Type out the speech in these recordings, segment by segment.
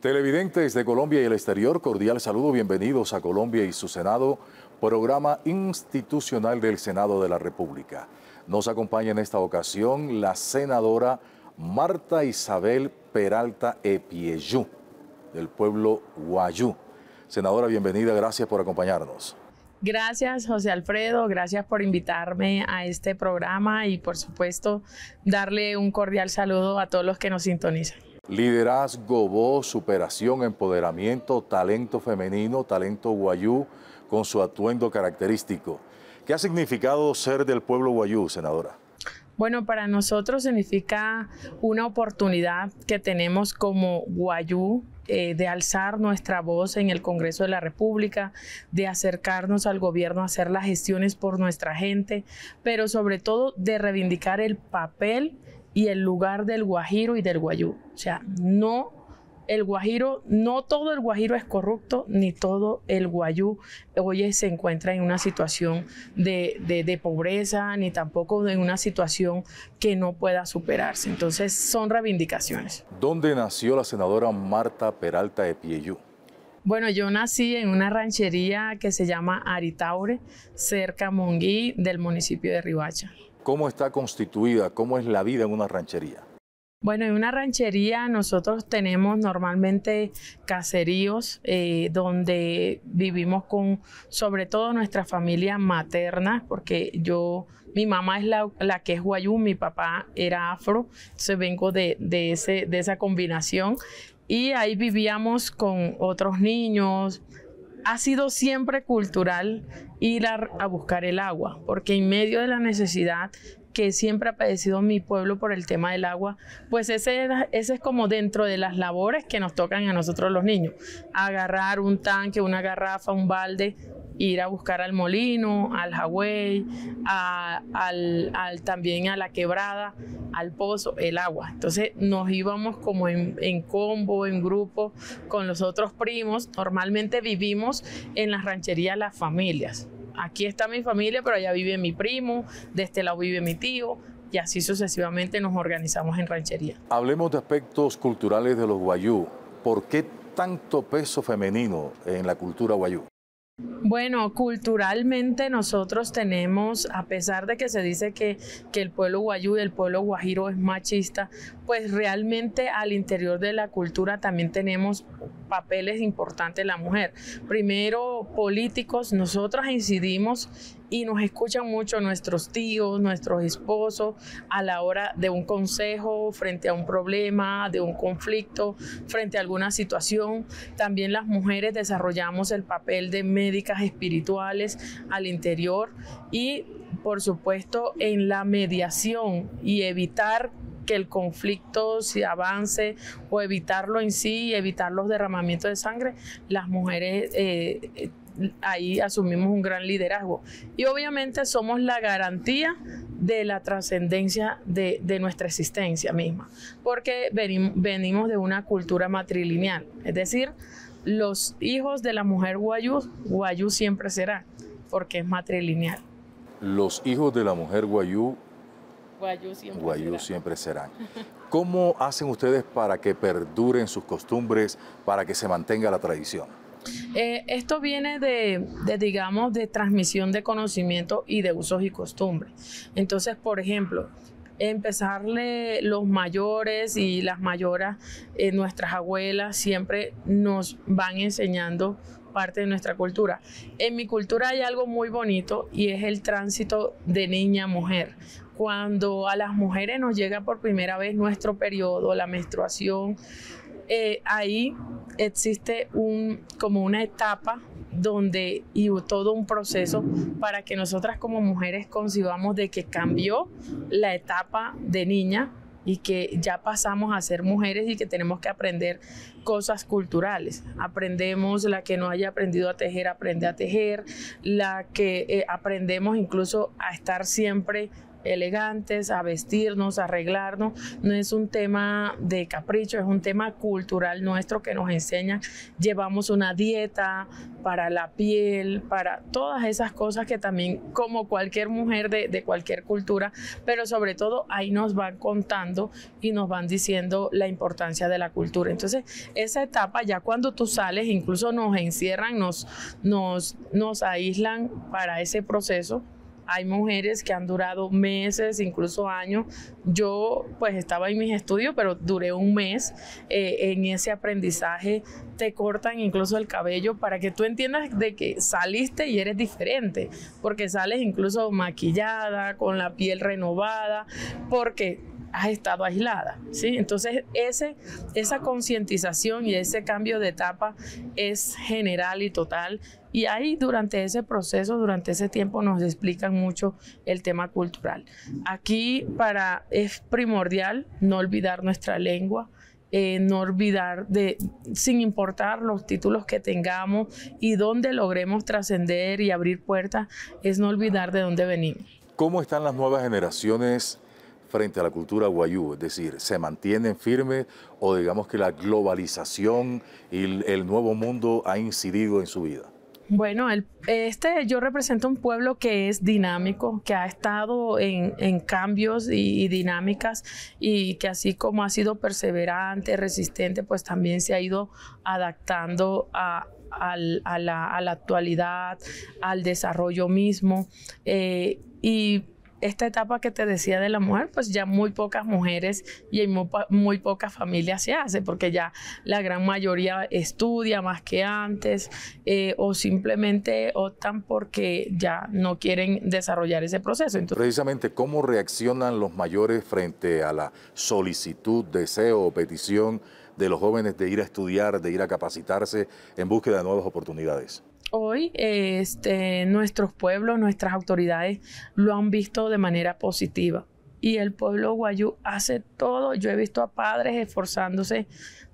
Televidentes de Colombia y el exterior, cordial saludo, bienvenidos a Colombia y su Senado, programa institucional del Senado de la República. Nos acompaña en esta ocasión la senadora Marta Isabel Peralta Epieyú, del pueblo Guayú. Senadora, bienvenida, gracias por acompañarnos. Gracias, José Alfredo. Gracias por invitarme a este programa y, por supuesto, darle un cordial saludo a todos los que nos sintonizan. Liderazgo, voz, superación, empoderamiento, talento femenino, talento guayú con su atuendo característico. ¿Qué ha significado ser del pueblo guayú, senadora? Bueno, para nosotros significa una oportunidad que tenemos como Guayú eh, de alzar nuestra voz en el Congreso de la República, de acercarnos al gobierno, hacer las gestiones por nuestra gente, pero sobre todo de reivindicar el papel y el lugar del Guajiro y del Guayú. O sea, no el Guajiro, no todo el Guajiro es corrupto, ni todo el Guayú hoy se encuentra en una situación de, pobreza, ni tampoco en una situación que no pueda superarse. Entonces son reivindicaciones. ¿Dónde nació la senadora Marta Peralta de Pieyú? Bueno, yo nací en una ranchería que se llama Aritaure, cerca Monguí, del municipio de Ribacha. ¿Cómo está constituida? ¿Cómo es la vida en una ranchería? Bueno, en una ranchería nosotros tenemos normalmente caseríos eh, donde vivimos con sobre todo nuestra familia materna, porque yo, mi mamá es la, que es guayú, mi papá era afro, entonces vengo de, ese, de esa combinación y ahí vivíamos con otros niños, ha sido siempre cultural ir a, buscar el agua, porque en medio de la necesidad que siempre ha padecido mi pueblo por el tema del agua, pues ese, es como dentro de las labores que nos tocan a nosotros los niños. Agarrar un tanque, una garrafa, un balde, ir a buscar al molino, al jagüey, al, también a la quebrada, al pozo, el agua. Entonces nos íbamos como en, en combo, en grupo, con los otros primos. Normalmente vivimos en las rancherías las familias aquí está mi familia, pero allá vive mi primo, de este lado vive mi tío, y así sucesivamente nos organizamos en ranchería. Hablemos de aspectos culturales de los guayú. ¿Por qué tanto peso femenino en la cultura guayú? Bueno, culturalmente nosotros tenemos, a pesar de que se dice que, que el pueblo guayú y el pueblo guajiro es machista, pues realmente al interior de la cultura también tenemos papeles importantes la mujer. Primero, políticos, ...nosotras incidimos y nos escuchan mucho nuestros tíos, nuestros esposos a la hora de un consejo frente a un problema, de un conflicto, frente a alguna situación. También las mujeres desarrollamos el papel de médicas espirituales al interior y por supuesto en la mediación y evitar que el conflicto se avance o evitarlo en sí, evitar los derramamientos de sangre, las mujeres... Eh, ahí asumimos un gran liderazgo. Y obviamente somos la garantía de la trascendencia de, nuestra existencia misma, porque venimos de una cultura matrilineal, es decir, los hijos de la mujer guayú, guayú siempre será, porque es matrilineal. Los hijos de la mujer guayú Guayú siempre, serán. siempre ¿Cómo hacen ustedes para que perduren sus costumbres, para que se mantenga la tradición? Eh, esto viene de, digamos, de transmisión de conocimiento y de usos y costumbres. Entonces, por ejemplo, empezarle los mayores y las mayoras, eh, nuestras abuelas, siempre nos van enseñando parte de nuestra cultura. En mi cultura hay algo muy bonito y es el tránsito de niña a mujer cuando a las mujeres nos llega por primera vez nuestro periodo, la menstruación, eh, ahí existe un, como una etapa donde y todo un proceso para que nosotras como mujeres concibamos de que cambió la etapa de niña y que ya pasamos a ser mujeres y que tenemos que aprender cosas culturales. Aprendemos la que no haya aprendido a tejer, aprende a tejer, la que eh, aprendemos incluso a estar siempre elegantes, a vestirnos, a arreglarnos. No es un tema de capricho, es un tema cultural nuestro que nos enseña. Llevamos una dieta para la piel, para todas esas cosas que también, como cualquier mujer de, cualquier cultura, pero sobre todo ahí nos van contando y nos van diciendo la importancia de la cultura. Entonces, esa etapa ya cuando tú sales, incluso nos encierran, nos, nos, nos aíslan para ese proceso hay mujeres que han durado meses, incluso años. Yo pues estaba en mis estudios, pero duré un mes eh, en ese aprendizaje. Te cortan incluso el cabello para que tú entiendas de que saliste y eres diferente, porque sales incluso maquillada, con la piel renovada, porque has estado aislada, ¿sí? Entonces, ese, esa concientización y ese cambio de etapa es general y total. Y ahí durante ese proceso, durante ese tiempo, nos explican mucho el tema cultural. Aquí para, es primordial no olvidar nuestra lengua, eh, no olvidar de, sin importar los títulos que tengamos y dónde logremos trascender y abrir puertas, es no olvidar de dónde venimos. ¿Cómo están las nuevas generaciones frente a la cultura guayú, es decir, se mantienen firmes o digamos que la globalización y el nuevo mundo ha incidido en su vida. Bueno, este, yo represento un pueblo que es dinámico, que ha estado en, cambios y, dinámicas y que así como ha sido perseverante, resistente, pues también se ha ido adaptando a, la, actualidad, al desarrollo mismo. Eh, y esta etapa que te decía de la mujer, pues ya muy pocas mujeres y muy, muy pocas familias se hace, porque ya la gran mayoría estudia más que antes eh, o simplemente optan porque ya no quieren desarrollar ese proceso. Entonces, Precisamente, ¿cómo reaccionan los mayores frente a la solicitud, deseo o petición de los jóvenes de ir a estudiar, de ir a capacitarse en búsqueda de nuevas oportunidades? hoy este, nuestros pueblos, nuestras autoridades lo han visto de manera positiva. Y el pueblo guayú hace todo. Yo he visto a padres esforzándose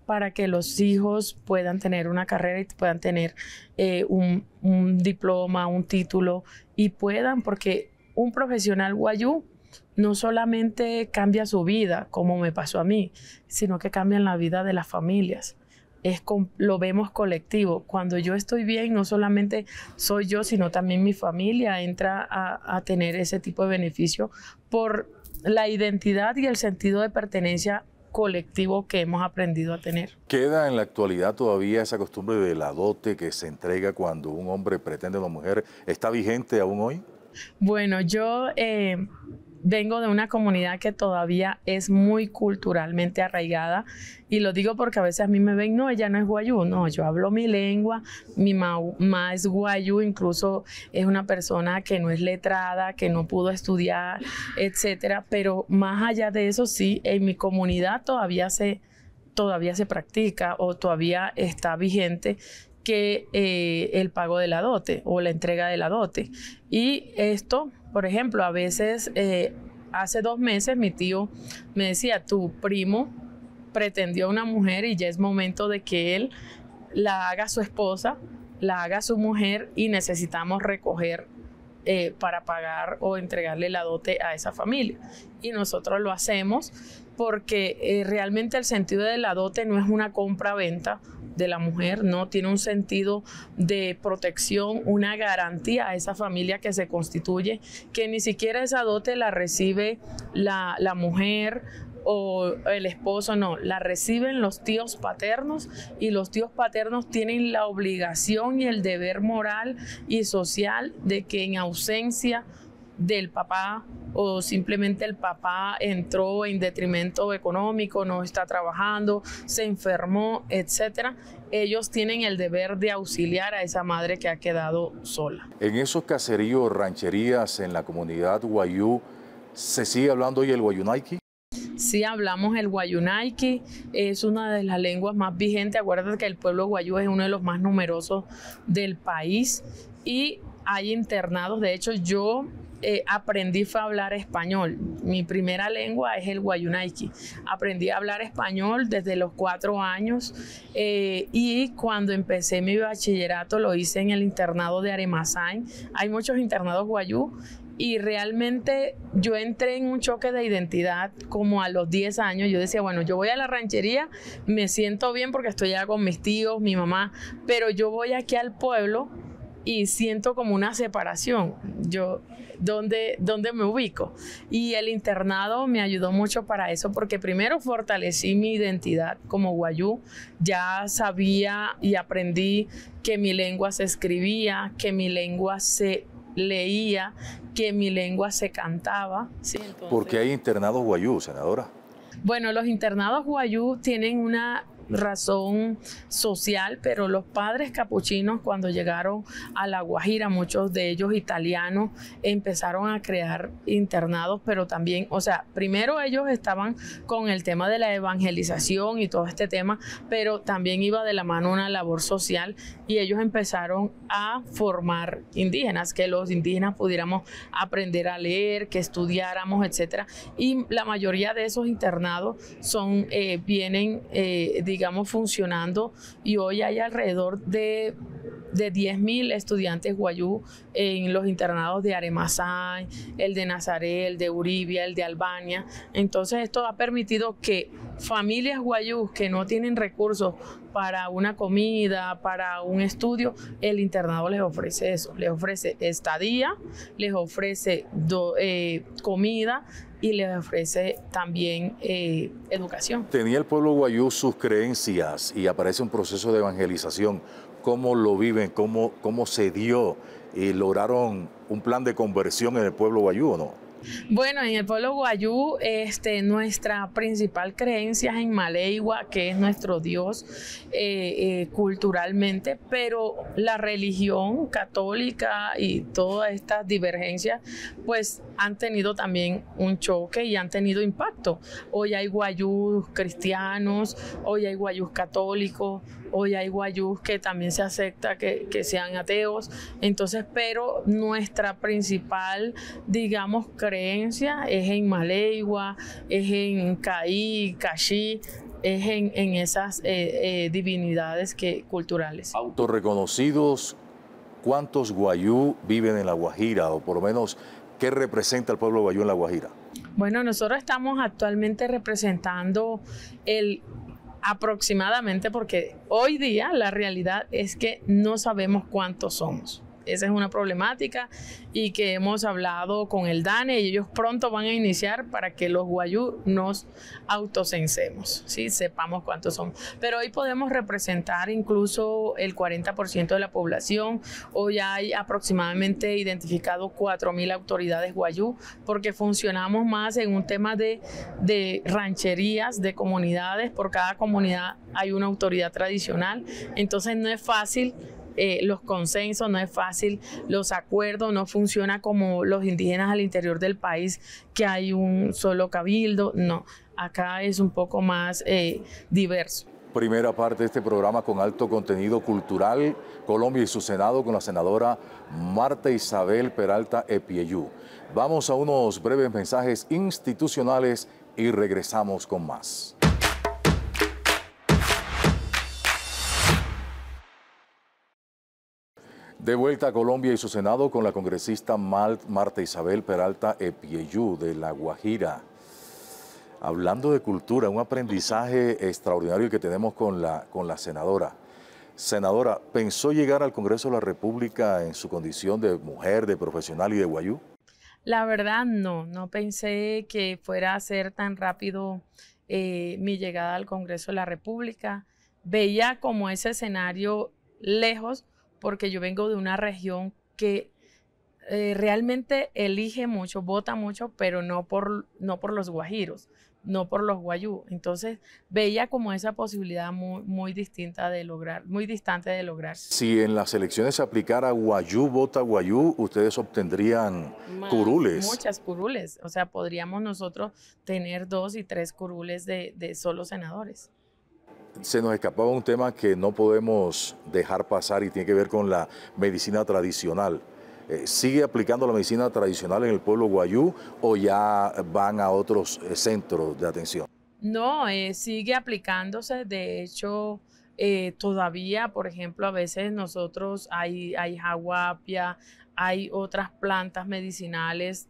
para que los hijos puedan tener una carrera y puedan tener eh, un, un diploma, un título y puedan, porque un profesional guayú no solamente cambia su vida, como me pasó a mí, sino que cambian la vida de las familias es lo vemos colectivo. Cuando yo estoy bien, no solamente soy yo, sino también mi familia entra a, tener ese tipo de beneficio por la identidad y el sentido de pertenencia colectivo que hemos aprendido a tener. ¿Queda en la actualidad todavía esa costumbre de la dote que se entrega cuando un hombre pretende a una mujer? ¿Está vigente aún hoy? Bueno, yo eh, vengo de una comunidad que todavía es muy culturalmente arraigada y lo digo porque a veces a mí me ven, no, ella no es guayú, no, yo hablo mi lengua, mi mamá es guayú, incluso es una persona que no es letrada, que no pudo estudiar, etcétera, pero más allá de eso sí, en mi comunidad todavía se todavía se practica o todavía está vigente que eh, el pago de la dote o la entrega de la dote. Y esto por ejemplo, a veces, eh, hace dos meses mi tío me decía, tu primo pretendió a una mujer y ya es momento de que él la haga su esposa, la haga su mujer y necesitamos recoger eh, para pagar o entregarle la dote a esa familia. Y nosotros lo hacemos porque eh, realmente el sentido de la dote no es una compra-venta, de la mujer, ¿no? Tiene un sentido de protección, una garantía a esa familia que se constituye, que ni siquiera esa dote la recibe la, mujer o el esposo, no, la reciben los tíos paternos y los tíos paternos tienen la obligación y el deber moral y social de que en ausencia del papá o simplemente el papá entró en detrimento económico, no está trabajando, se enfermó, etcétera, ellos tienen el deber de auxiliar a esa madre que ha quedado sola. En esos caseríos, rancherías en la comunidad Guayú, ¿se sigue hablando hoy el Guayunaiki? Sí hablamos el guayunaiki, es una de las lenguas más vigentes. Acuérdate que el pueblo guayú es uno de los más numerosos del país y hay internados. De hecho, yo eh, aprendí a hablar español. Mi primera lengua es el guayunaiki. Aprendí a hablar español desde los cuatro años eh, y cuando empecé mi bachillerato lo hice en el internado de Aremazán, Hay muchos internados guayú y realmente yo entré en un choque de identidad como a los 10 años. Yo decía, bueno, yo voy a la ranchería, me siento bien porque estoy ya con mis tíos, mi mamá, pero yo voy aquí al pueblo y siento como una separación, yo, ¿dónde, me ubico? Y el internado me ayudó mucho para eso porque primero fortalecí mi identidad como guayú, ya sabía y aprendí que mi lengua se escribía, que mi lengua se leía, que mi lengua se cantaba. ¿Por qué hay internados guayú, senadora? Bueno, los internados guayú tienen una razón social, pero los padres capuchinos cuando llegaron a La Guajira, muchos de ellos italianos, empezaron a crear internados, pero también, o sea, primero ellos estaban con el tema de la evangelización y todo este tema, pero también iba de la mano una labor social y ellos empezaron a formar indígenas, que los indígenas pudiéramos aprender a leer, que estudiáramos, etcétera. Y la mayoría de esos internados son, eh, vienen, de eh, digamos, funcionando y hoy hay alrededor de de 10.000 estudiantes guayú en los internados de Aremazán, el de Nazaret, el de Uribia, el de Albania. Entonces esto ha permitido que familias guayú que no tienen recursos para una comida, para un estudio, el internado les ofrece eso, les ofrece estadía, les ofrece eh, comida y les ofrece también eh, educación. Tenía el pueblo guayú sus creencias y aparece un proceso de evangelización cómo lo viven, cómo, cómo se dio y lograron un plan de conversión en el pueblo guayú o no? Bueno, en el pueblo guayú, este, nuestra principal creencia es en Maleiwa, que es nuestro Dios eh, eh, culturalmente, pero la religión católica y todas estas divergencias, pues han tenido también un choque y han tenido impacto. Hoy hay guayús cristianos, hoy hay guayús católicos, hoy hay guayús que también se acepta que, sean ateos. Entonces, pero nuestra principal, digamos, creencia es en Maleigua, es en Caí, Caxi, es en, esas eh, eh, divinidades que, culturales. Autorreconocidos, ¿cuántos guayú viven en La Guajira? O por lo menos, ¿qué representa el pueblo guayú en La Guajira? Bueno, nosotros estamos actualmente representando el aproximadamente, porque hoy día la realidad es que no sabemos cuántos somos esa es una problemática y que hemos hablado con el DANE y ellos pronto van a iniciar para que los guayú nos autocensemos, ¿sí? sepamos cuántos son. Pero hoy podemos representar incluso el 40% de la población, hoy hay aproximadamente identificado 4.000 autoridades guayú porque funcionamos más en un tema de, de rancherías, de comunidades, por cada comunidad hay una autoridad tradicional, entonces no es fácil eh, los consensos, no es fácil los acuerdos, no funciona como los indígenas al interior del país, que hay un solo cabildo, no, acá es un poco más eh, diverso primera parte de este programa con alto contenido cultural, Colombia y su Senado, con la senadora Marta Isabel Peralta Epieyú. Vamos a unos breves mensajes institucionales y regresamos con más. De vuelta a Colombia y su Senado con la congresista Marta Isabel Peralta Epieyú de La Guajira. Hablando de cultura, un aprendizaje extraordinario que tenemos con la, con la senadora. Senadora, ¿pensó llegar al Congreso de la República en su condición de mujer, de profesional y de guayú? La verdad no, no pensé que fuera a ser tan rápido eh, mi llegada al Congreso de la República. Veía como ese escenario lejos, porque yo vengo de una región que eh, realmente elige mucho, vota mucho, pero no por, no por los guajiros, no por los guayú. Entonces veía como esa posibilidad muy, muy distinta de lograr, muy distante de lograr. Si en las elecciones se aplicara guayú, vota guayú, ustedes obtendrían curules. Muchas curules, o sea, podríamos nosotros tener dos y tres curules de, de solo senadores se nos escapaba un tema que no podemos dejar pasar y tiene que ver con la medicina tradicional. Eh, ¿Sigue aplicando la medicina tradicional en el pueblo guayú o ya van a otros eh, centros de atención? No, eh, sigue aplicándose. De hecho, todavía, por ejemplo, a veces nosotros hay, hay jaguapia, hay otras plantas medicinales,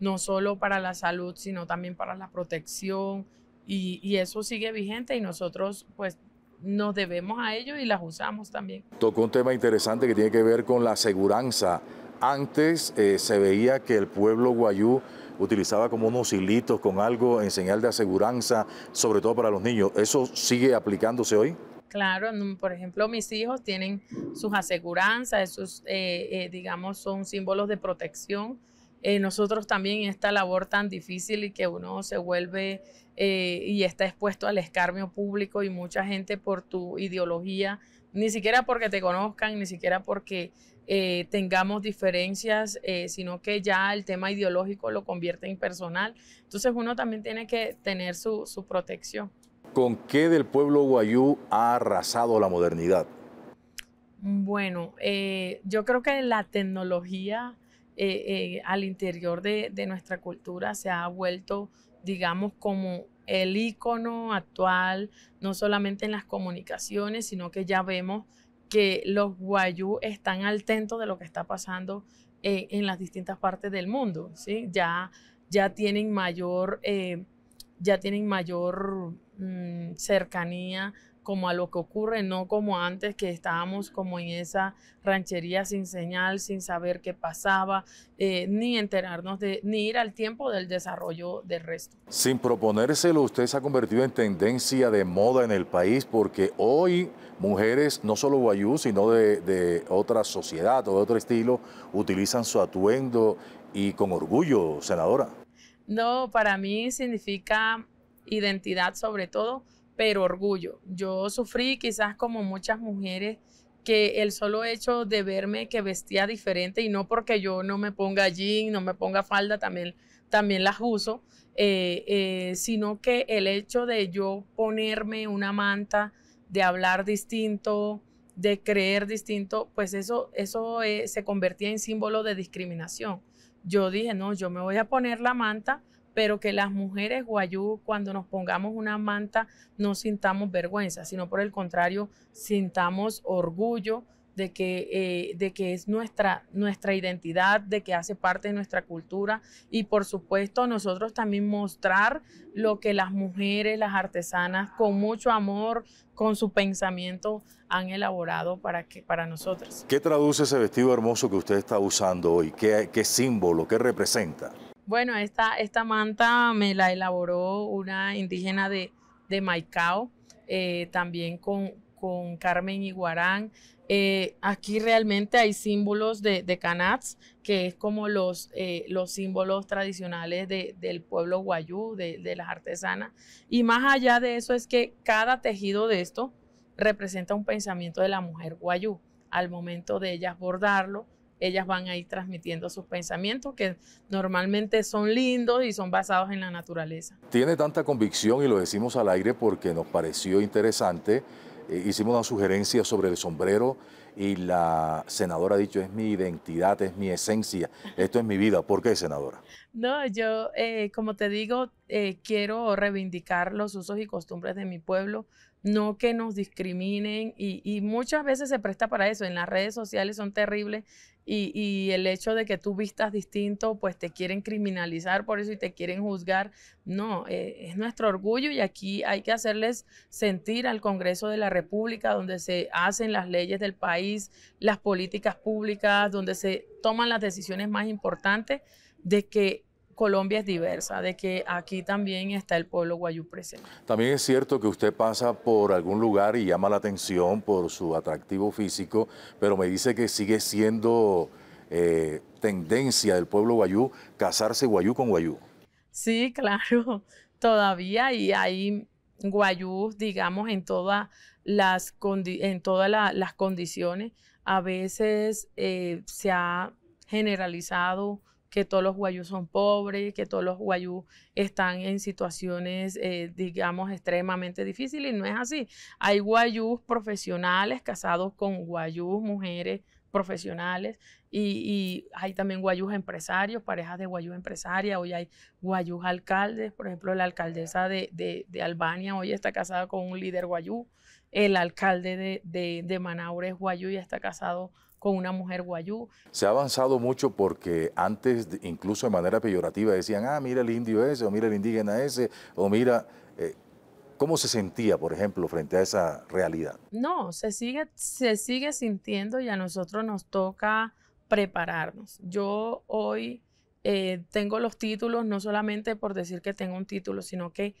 no solo para la salud, sino también para la protección y, eso sigue vigente y nosotros pues nos debemos a ellos y las usamos también. Tocó un tema interesante que tiene que ver con la aseguranza. Antes eh, se veía que el pueblo guayú utilizaba como unos hilitos con algo en señal de aseguranza, sobre todo para los niños. ¿Eso sigue aplicándose hoy? Claro, por ejemplo, mis hijos tienen sus aseguranzas, esos, eh, eh, digamos, son símbolos de protección eh, nosotros también en esta labor tan difícil y que uno se vuelve eh, y está expuesto al escarmio público y mucha gente por tu ideología, ni siquiera porque te conozcan, ni siquiera porque eh, tengamos diferencias, sino que ya el tema ideológico lo convierte en personal. Entonces uno también tiene que tener su, protección. ¿Con qué del pueblo guayú ha arrasado la modernidad? Bueno, yo creo que la tecnología eh, eh, al interior de, nuestra cultura se ha vuelto, digamos, como el icono actual, no solamente en las comunicaciones, sino que ya vemos que los guayú están al tanto de lo que está pasando eh, en, las distintas partes del mundo, ¿sí? Ya, ya tienen mayor, ya tienen mayor mm, cercanía como a lo que ocurre, no como antes que estábamos como en esa ranchería sin señal, sin saber qué pasaba, eh, ni enterarnos de, ni ir al tiempo del desarrollo del resto. Sin proponérselo, usted se ha convertido en tendencia de moda en el país porque hoy mujeres, no solo guayú, sino de otra sociedad o de otro estilo, utilizan su atuendo y con orgullo, senadora. No, para mí significa identidad sobre todo pero orgullo. Yo sufrí quizás como muchas mujeres que el solo hecho de verme que vestía diferente y no porque yo no me ponga jean, no me ponga falda, también, también las uso, eh, eh, sino que el hecho de yo ponerme una manta, de hablar distinto, de creer distinto, pues eso, eso eh, se convertía en símbolo de discriminación. Yo dije, no, yo me voy a poner la manta pero que las mujeres guayú, cuando nos pongamos una manta, no sintamos vergüenza, sino por el contrario, sintamos orgullo de que, eh, de que es nuestra, nuestra identidad, de que hace parte de nuestra cultura y por supuesto nosotros también mostrar lo que las mujeres, las artesanas, con mucho amor, con su pensamiento, han elaborado para, que, para nosotros. ¿Qué traduce ese vestido hermoso que usted está usando hoy? qué símbolo, qué representa? Bueno, esta, manta me la elaboró una indígena de, de Maicao, eh, también con, Carmen Iguarán. Eh, aquí realmente hay símbolos de, de Canats, que es como los, eh, los símbolos tradicionales del pueblo guayú, de, de, las artesanas. Y más allá de eso es que cada tejido de esto representa un pensamiento de la mujer guayú al momento de ellas bordarlo ellas van a ir transmitiendo sus pensamientos que normalmente son lindos y son basados en la naturaleza. Tiene tanta convicción y lo decimos al aire porque nos pareció interesante. Eh, hicimos una sugerencia sobre el sombrero y la senadora ha dicho, es mi identidad, es mi esencia, esto es mi vida. ¿Por qué, senadora? No, yo, eh, como te digo, eh, quiero reivindicar los usos y costumbres de mi pueblo, no que nos discriminen y, muchas veces se presta para eso. En las redes sociales son terribles y, el hecho de que tú vistas distinto, pues te quieren criminalizar por eso y te quieren juzgar. No, eh, es nuestro orgullo y aquí hay que hacerles sentir al Congreso de la República, donde se hacen las leyes del país, las políticas públicas, donde se toman las decisiones más importantes, de que Colombia es diversa, de que aquí también está el pueblo guayú presente. También es cierto que usted pasa por algún lugar y llama la atención por su atractivo físico, pero me dice que sigue siendo eh, tendencia del pueblo guayú casarse guayú con guayú. Sí, claro, todavía y hay guayú, digamos, en, todas las, en todas las condiciones. A veces eh, se ha generalizado que todos los guayús son pobres, que todos los guayús están en situaciones, eh, digamos, extremadamente difíciles, y no es así. Hay guayús profesionales casados con guayús mujeres profesionales y, hay también guayús empresarios, parejas de guayús empresarias, hoy hay guayús alcaldes, por ejemplo, la alcaldesa de, de, Albania hoy está casada con un líder guayú, el alcalde de, de, Manaure es guayú y está casado con una mujer guayú. Se ha avanzado mucho porque antes, incluso de manera peyorativa, decían, ah, mira el indio ese, o mira el indígena ese, o mira... Eh, ¿Cómo se sentía, por ejemplo, frente a esa realidad? No, se sigue, se sigue sintiendo y a nosotros nos toca prepararnos. Yo hoy eh, tengo los títulos, no solamente por decir que tengo un título, sino que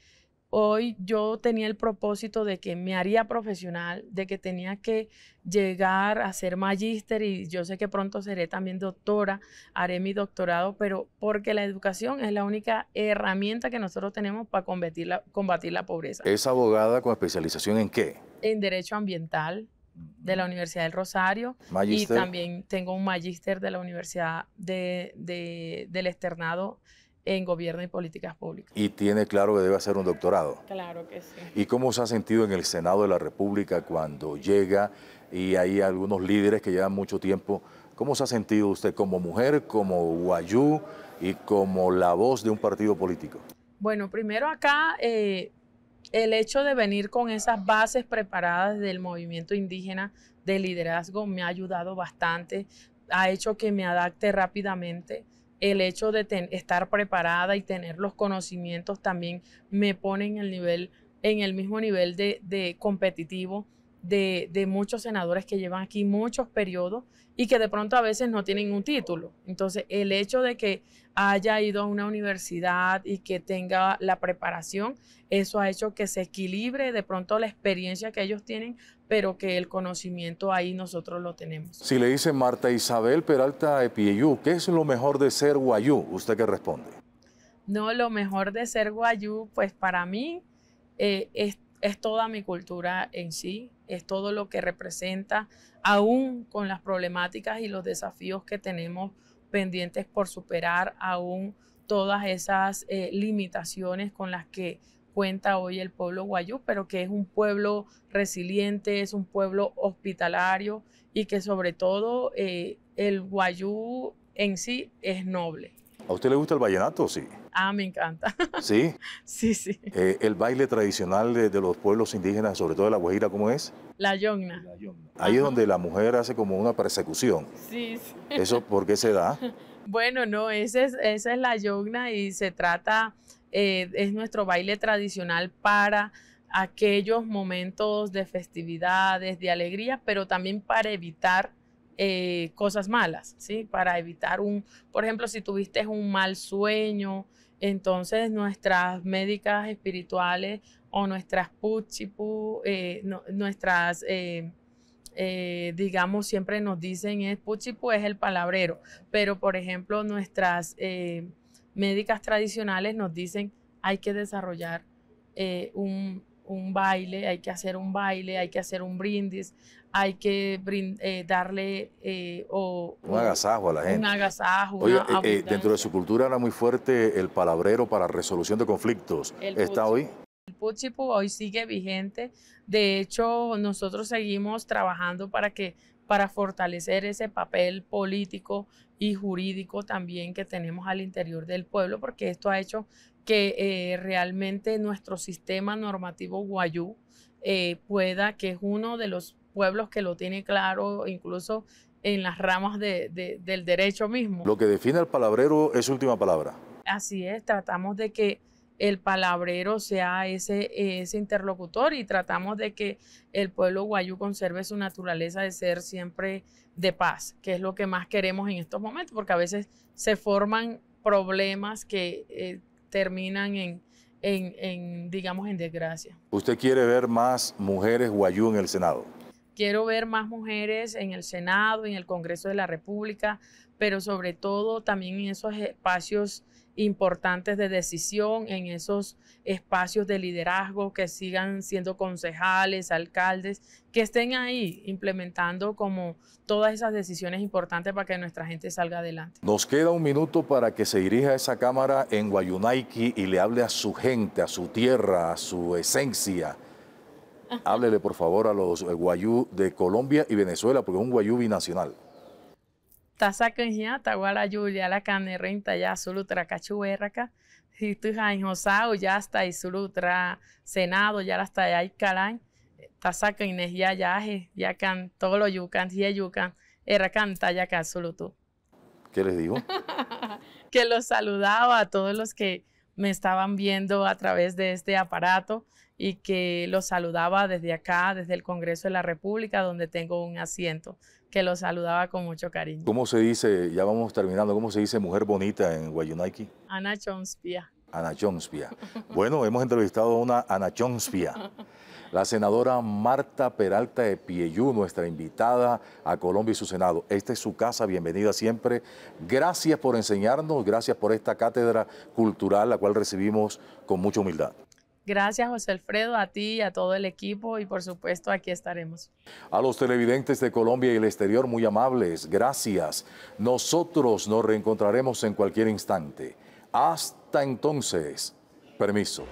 Hoy yo tenía el propósito de que me haría profesional, de que tenía que llegar a ser magíster y yo sé que pronto seré también doctora, haré mi doctorado, pero porque la educación es la única herramienta que nosotros tenemos para combatir la, pobreza. ¿Es abogada con especialización en qué? En Derecho Ambiental de la Universidad del Rosario y también tengo un magíster de la Universidad del Externado en gobierno y políticas públicas. Y tiene claro que debe hacer un doctorado. Claro que sí. ¿Y cómo se ha sentido en el Senado de la República cuando llega y hay algunos líderes que llevan mucho tiempo? ¿Cómo se ha sentido usted como mujer, como guayú y como la voz de un partido político? Bueno, primero acá eh, el hecho de venir con esas bases preparadas del movimiento indígena de liderazgo me ha ayudado bastante, ha hecho que me adapte rápidamente el hecho de estar preparada y tener los conocimientos también me pone en el nivel, en el mismo nivel de competitivo de, muchos senadores que llevan aquí muchos periodos y que de pronto a veces no tienen un título. Entonces, el hecho de que haya ido a una universidad y que tenga la preparación, eso ha hecho que se equilibre de pronto la experiencia que ellos tienen, pero que el conocimiento ahí nosotros lo tenemos. Si le dice Marta Isabel Peralta Epieyú, ¿qué es lo mejor de ser guayú? ¿Usted qué responde? No, lo mejor de ser guayú, pues para mí eh, es, es toda mi cultura en sí, es todo lo que representa, aún con las problemáticas y los desafíos que tenemos pendientes por superar, aún todas esas eh, limitaciones con las que cuenta hoy el pueblo guayú, pero que es un pueblo resiliente, es un pueblo hospitalario y que sobre todo eh, el guayú en sí es noble. ¿A usted le gusta el vallenato? Sí. Ah, me encanta. ¿Sí? sí, sí. Eh, ¿El baile tradicional de, los pueblos indígenas, sobre todo de la Guajira, cómo es? La yogna. Ahí es donde la mujer hace como una persecución. Sí, sí. ¿Eso por qué se da? Bueno, no, esa es, esa es la yogna y se trata, eh, es nuestro baile tradicional para aquellos momentos de festividades, de alegría, pero también para evitar eh, cosas malas, ¿sí? Para evitar un, por ejemplo, si tuviste un mal sueño, entonces nuestras médicas espirituales o nuestras puchipu, eh, nuestras, eh, digamos, siempre nos dicen es puchipu es el palabrero, pero por ejemplo nuestras médicas tradicionales nos dicen hay que desarrollar un un baile, hay que hacer un baile, hay que hacer un brindis, hay que eh, darle eh, o, un agasajo a la gente. Un agasajo. Eh, dentro de su cultura era muy fuerte el palabrero para resolución de conflictos. ¿Está hoy? El Puchipu pues, hoy sigue vigente. De hecho, nosotros seguimos trabajando para que para fortalecer ese papel político y jurídico también que tenemos al interior del pueblo, porque esto ha hecho que eh, realmente nuestro sistema normativo guayú eh, pueda, que es uno de los pueblos que lo tiene claro, incluso en las ramas del derecho mismo. Lo que define el palabrero es última palabra. Así es, tratamos de que el palabrero sea ese, eh, ese interlocutor y tratamos de que el pueblo guayú conserve su naturaleza de ser siempre de paz, que es lo que más queremos en estos momentos, porque a veces se forman problemas que eh, terminan en, en, digamos, en desgracia. ¿Usted quiere ver más mujeres guayú en el Senado? Quiero ver más mujeres en el Senado, en el Congreso de la República, pero sobre todo también en esos espacios importantes de decisión en esos espacios de liderazgo, que sigan siendo concejales, alcaldes, que estén ahí implementando como todas esas decisiones importantes para que nuestra gente salga adelante. Nos queda un minuto para que se dirija a esa cámara en Guayunaiki y le hable a su gente, a su tierra, a su esencia. Háblele por favor a los guayú de Colombia y Venezuela, porque es un guayú binacional tasaknya ah, tawala Julia, la cane renta ya solutra cachuerraca y tu hija ah, Josao ya está y senado ya la ya y calán tasaca ines ya yaje ya can todo lo yucan ya yucan era canta ya can ¿Qué les digo? que los saludaba a todos los que me estaban viendo a través de este aparato y que los saludaba desde acá, desde el Congreso de la República, donde tengo un asiento que lo saludaba con mucho cariño. ¿Cómo se dice, ya vamos terminando, cómo se dice mujer bonita en Guayunaiki? Ana Chonspia. Ana Chonspia. Bueno, hemos entrevistado a una Ana Chonspia. La senadora Marta Peralta de Pieyú, nuestra invitada a Colombia y su Senado. Esta es su casa, bienvenida siempre. Gracias por enseñarnos, gracias por esta cátedra cultural, la cual recibimos con mucha humildad. Gracias, José Alfredo, a ti y a todo el equipo y por supuesto aquí estaremos. A los televidentes de Colombia y el exterior, muy amables, gracias. Nosotros nos reencontraremos en cualquier instante. Hasta entonces, permiso.